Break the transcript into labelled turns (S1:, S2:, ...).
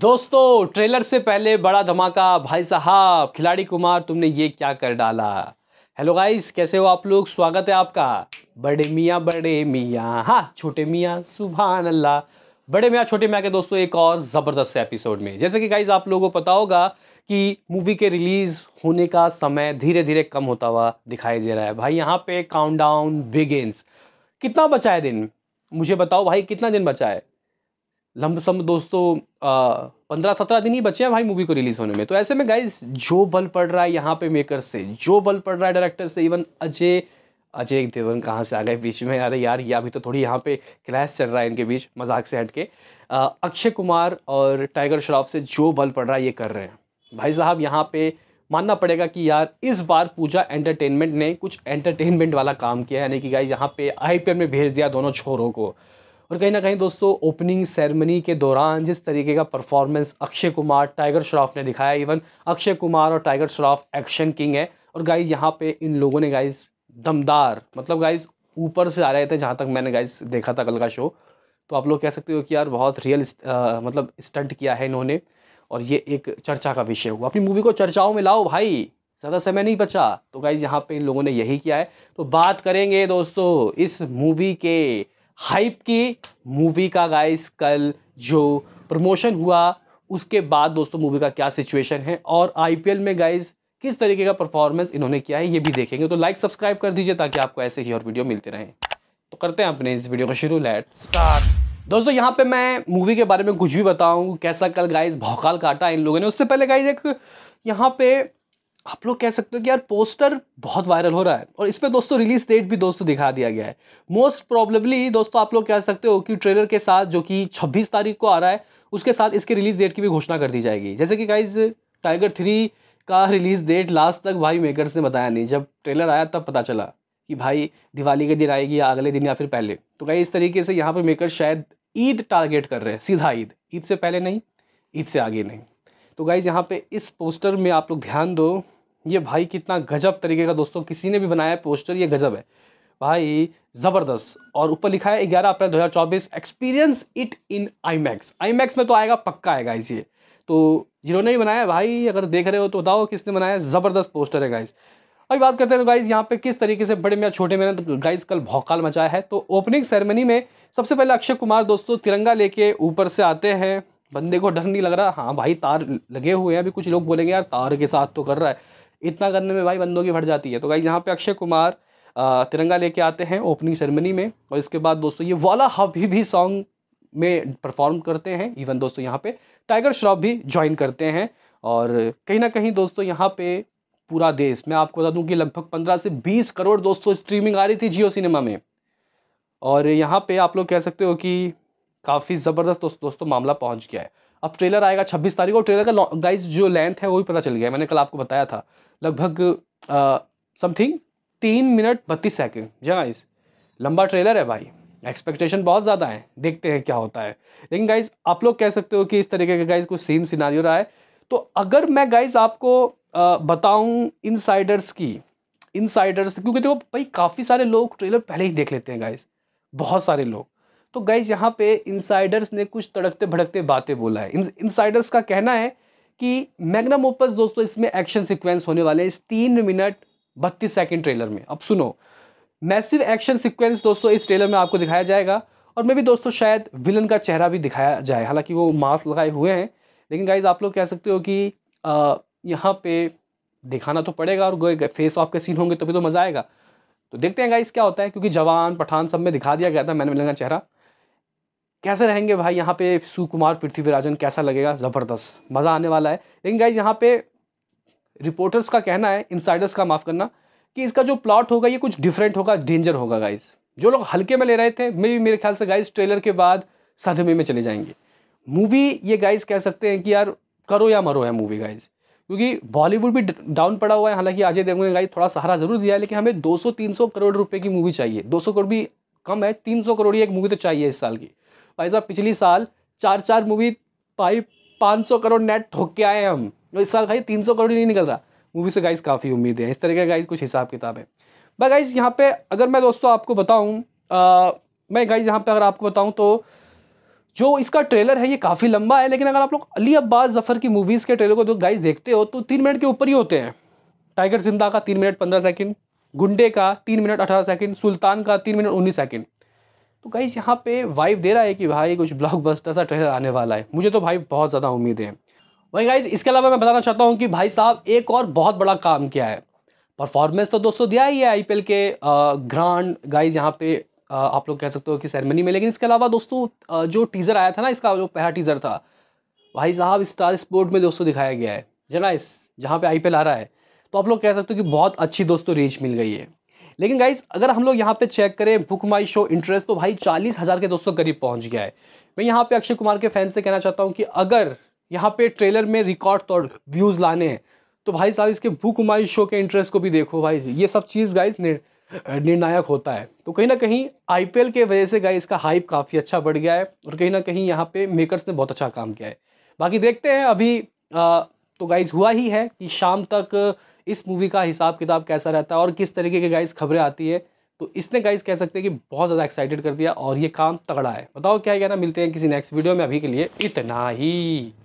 S1: दोस्तों ट्रेलर से पहले बड़ा धमाका भाई साहब खिलाड़ी कुमार तुमने ये क्या कर डाला हेलो गाइस कैसे हो आप लोग स्वागत है आपका बड़े मियाँ बड़े मियाँ हाँ छोटे मियाँ सुबह अल्लाह बड़े मियाँ छोटे मियाँ के दोस्तों एक और ज़बरदस्त एपिसोड में जैसे कि गाइस आप लोगों को पता होगा कि मूवी के रिलीज़ होने का समय धीरे धीरे कम होता हुआ दिखाई दे रहा है भाई यहाँ पे काउंट डाउन कितना बचा है दिन मुझे बताओ भाई कितना दिन बचा है लमसम दोस्तों पंद्रह सत्रह दिन ही बचे हैं भाई मूवी को रिलीज़ होने में तो ऐसे में गाइज जो बल पड़ रहा है यहाँ पे मेकर से जो बल पड़ रहा है डायरेक्टर से इवन अजय अजय देवन कहाँ से आ गए बीच में अरे यार ये या अभी तो थोड़ी यहाँ पे क्लैश चल रहा है इनके बीच मजाक से हट के अक्षय कुमार और टाइगर श्रॉफ से जो बल पड़ रहा है ये कर रहे हैं भाई साहब यहाँ पे मानना पड़ेगा कि यार इस बार पूजा एंटरटेनमेंट ने कुछ एंटरटेनमेंट वाला काम किया यानी कि गाइज यहाँ पे आई में भेज दिया दोनों छोरों को और कहीं ना कहीं दोस्तों ओपनिंग सेरेमनी के दौरान जिस तरीके का परफॉर्मेंस अक्षय कुमार टाइगर श्रॉफ ने दिखाया इवन अक्षय कुमार और टाइगर श्रॉफ एक्शन किंग है और गाइज यहाँ पे इन लोगों ने गाइज दमदार मतलब गाइज ऊपर से आ रहे थे जहाँ तक मैंने गाइज देखा था कल का शो तो आप लोग कह सकते हो कि यार बहुत रियल आ, मतलब स्टंट किया है इन्होंने और ये एक चर्चा का विषय हुआ अपनी मूवी को चर्चाओं में लाओ भाई ज़्यादा समय नहीं बचा तो गाइज यहाँ पे इन लोगों ने यही किया है तो बात करेंगे दोस्तों इस मूवी के हाइप की मूवी का गाइस कल जो प्रमोशन हुआ उसके बाद दोस्तों मूवी का क्या सिचुएशन है और आईपीएल में गाइस किस तरीके का परफॉर्मेंस इन्होंने किया है ये भी देखेंगे तो लाइक सब्सक्राइब कर दीजिए ताकि आपको ऐसे ही और वीडियो मिलते रहें तो करते हैं अपने इस वीडियो का शुरू लेट स्टार्ट दोस्तों यहाँ पे मैं मूवी के बारे में कुछ भी बताऊँ कैसा कल गाइज भौकाल काटा इन लोगों ने उससे पहले गाइज एक यहाँ पे आप लोग कह सकते हो कि यार पोस्टर बहुत वायरल हो रहा है और इस पर दोस्तों रिलीज डेट भी दोस्तों दिखा दिया गया है मोस्ट प्रॉब्लेबली दोस्तों आप लोग कह सकते हो कि ट्रेलर के साथ जो कि 26 तारीख को आ रहा है उसके साथ इसके रिलीज डेट की भी घोषणा कर दी जाएगी जैसे कि गाइज टाइगर थ्री का रिलीज डेट लास्ट तक भाई मेकर्स ने बताया नहीं जब ट्रेलर आया तब पता चला कि भाई दिवाली के दिन आएगी या अगले दिन या फिर पहले तो कहीं इस तरीके से यहाँ पर मेकर शायद ईद टारगेट कर रहे हैं सीधा ईद ईद से पहले नहीं ईद से आगे नहीं तो गाइज़ यहाँ पे इस पोस्टर में आप लोग ध्यान दो ये भाई कितना गजब तरीके का दोस्तों किसी ने भी बनाया पोस्टर ये गजब है भाई ज़बरदस्त और ऊपर लिखा है 11 April 2024 experience it in IMAX IMAX में तो आएगा पक्का आएगा इसी तो जिन्होंने भी बनाया भाई अगर देख रहे हो तो बताओ किसने बनाया ज़बरदस्त पोस्टर है गाइज़ अभी बात करते हैं तो गाइज यहाँ पे किस तरीके से बड़े मियाँ छोटे मियाँ तो गाइज कल भौकाल मचाया है तो ओपनिंग सेरेमनी में सबसे पहले अक्षय कुमार दोस्तों तिरंगा लेके ऊपर से आते हैं बंदे को डर नहीं लग रहा हाँ भाई तार लगे हुए हैं अभी कुछ लोग बोलेंगे यार तार के साथ तो कर रहा है इतना करने में भाई बंदों की फट जाती है तो भाई यहाँ पे अक्षय कुमार तिरंगा लेके आते हैं ओपनिंग सेरेमनी में और इसके बाद दोस्तों ये वाला हबी भी सॉन्ग में परफॉर्म करते हैं इवन दोस्तों यहाँ पे टाइगर श्रॉफ भी ज्वाइन करते हैं और कहीं ना कहीं दोस्तों यहाँ पे पूरा देश मैं आपको बता दूँ कि लगभग पंद्रह से बीस करोड़ दोस्तों स्ट्रीमिंग आ रही थी जियो सिनेमा में और यहाँ पर आप लोग कह सकते हो कि काफ़ी ज़बरदस्त दोस्तों मामला पहुँच गया है अब ट्रेलर आएगा छब्बीस तारीख और ट्रेलर का गाइज जो लेंथ है वो भी पता चल गया मैंने कल आपको बताया था लगभग समथिंग तीन मिनट बत्तीस सेकेंड जी गाइज लंबा ट्रेलर है भाई एक्सपेक्टेशन बहुत ज़्यादा है देखते हैं क्या होता है लेकिन गाइज आप लोग कह सकते हो कि इस तरीके का गाइज कुछ सीन सिनारी रहा है तो अगर मैं गाइज आपको इन साइडर्स की इनसाइडर्स क्योंकि देखो भाई काफ़ी सारे लोग ट्रेलर पहले ही देख लेते हैं गाइज बहुत सारे लोग तो गाइज यहाँ पे इंसाइडर्स ने कुछ तड़कते भड़कते बातें बोला है इंसाइडर्स का कहना है कि मैग्नम ओपस दोस्तों इसमें एक्शन सीक्वेंस होने वाले हैं इस तीन मिनट बत्तीस सेकेंड ट्रेलर में अब सुनो मैसिव एक्शन सीक्वेंस दोस्तों इस ट्रेलर में आपको दिखाया जाएगा और मे भी दोस्तों शायद विलन का चेहरा भी दिखाया जाए हालांकि वो मास्क लगाए हुए हैं लेकिन गाइज आप लोग कह सकते हो कि आ, यहाँ पे दिखाना तो पड़ेगा और फेस ऑफ के सीन होंगे तभी तो मज़ा आएगा तो देखते हैं गाइज क्या होता है क्योंकि जवान पठान सब में दिखा दिया गया था मैंने मिलन का चेहरा कैसे रहेंगे भाई यहाँ पे सुकुमार पृथ्वीराजन कैसा लगेगा ज़बरदस्त मज़ा आने वाला है लेकिन गाइज यहाँ पे रिपोर्टर्स का कहना है इनसाइडर्स का माफ़ करना कि इसका जो प्लॉट होगा ये कुछ डिफरेंट होगा डेंजर होगा गाइज जो लोग हल्के में ले रहे थे मे भी मेरे ख्याल से गाइज ट्रेलर के बाद सदमे में चले जाएंगे मूवी ये गाइज कह सकते हैं कि यार करो या मरो है मूवी गाइज क्योंकि बॉलीवुड भी डाउन पड़ा हुआ है हालांकि अजय देवगन ने गाइज थोड़ा सहारा जरूर दिया है लेकिन हमें 200-300 करोड़ रुपए की मूवी चाहिए 200 करोड़ भी कम है 300 करोड़ ही एक मूवी तो चाहिए इस साल की भाई साहब पिछली साल चार चार मूवी भाई पाँच सौ करोड़ नेट ठोक के आए हम इस साल भाई तीन सौ करोड़ नहीं निकल रहा मूवी से गाइज काफ़ी उम्मीद है इस तरह का गाइज कुछ हिसाब किताब है भाई गाइज यहाँ पे अगर मैं दोस्तों आपको बताऊँ मैं गाइज यहाँ पे अगर आपको बताऊँ तो जो इसका ट्रेलर है ये काफ़ी लंबा है लेकिन अगर आप लोग अली अब्बास जफ़र की मूवीज़ के ट्रेलर को जो गाइज देखते हो तो तीन मिनट के ऊपर ही होते हैं टाइगर जिंदा का तीन मिनट पंद्रह सेकेंड गुंडे का तीन मिनट अठारह सेकेंड सुल्तान का तीन मिनट उन्नीस सेकेंड तो गाइज यहाँ पे वाइब दे रहा है कि भाई कुछ ब्लॉकबस्टर सा ट्रेलर आने वाला है मुझे तो भाई बहुत ज़्यादा उम्मीद है वहीं गाइज इसके अलावा मैं बताना चाहता हूँ कि भाई साहब एक और बहुत बड़ा काम किया है परफॉर्मेंस तो दोस्तों दिया ही है आई के ग्रांड गाइज यहाँ पे आप लोग कह सकते हो कि सेरेमनी में लेकिन इसके अलावा दोस्तों जो टीज़र आया था ना इसका जो पहला टीज़र था भाई साहब स्टार स्पोर्ट में दोस्तों दिखाया गया है जनाइस जहाँ पे आई आ रहा है तो आप लोग कह सकते हो कि बहुत अच्छी दोस्तों रीच मिल गई है लेकिन गाइज अगर हम लोग यहाँ पे चेक करें बुक माई शो इंटरेस्ट तो भाई चालीस हज़ार के दोस्तों करीब पहुँच गया है मैं यहाँ पे अक्षय कुमार के फैन से कहना चाहता हूँ कि अगर यहाँ पे ट्रेलर में रिकॉर्ड तौर व्यूज़ लाने हैं तो भाई साहब इसके बुक माई शो के इंटरेस्ट को भी देखो भाई ये सब चीज़ गाइज निर्णायक होता है तो कहीं ना कहीं आई के वजह से गाइज का हाइप काफ़ी अच्छा बढ़ गया है और कहीं ना कहीं यहाँ पर मेकरस ने बहुत अच्छा काम किया है बाकी देखते हैं अभी तो गाइज हुआ ही है कि शाम तक इस मूवी का हिसाब किताब कैसा रहता है और किस तरीके की गाइस खबरें आती है तो इसने गाइस कह सकते हैं कि बहुत ज़्यादा एक्साइटेड कर दिया और ये काम तगड़ा है बताओ क्या कहना मिलते हैं किसी नेक्स्ट वीडियो में अभी के लिए इतना ही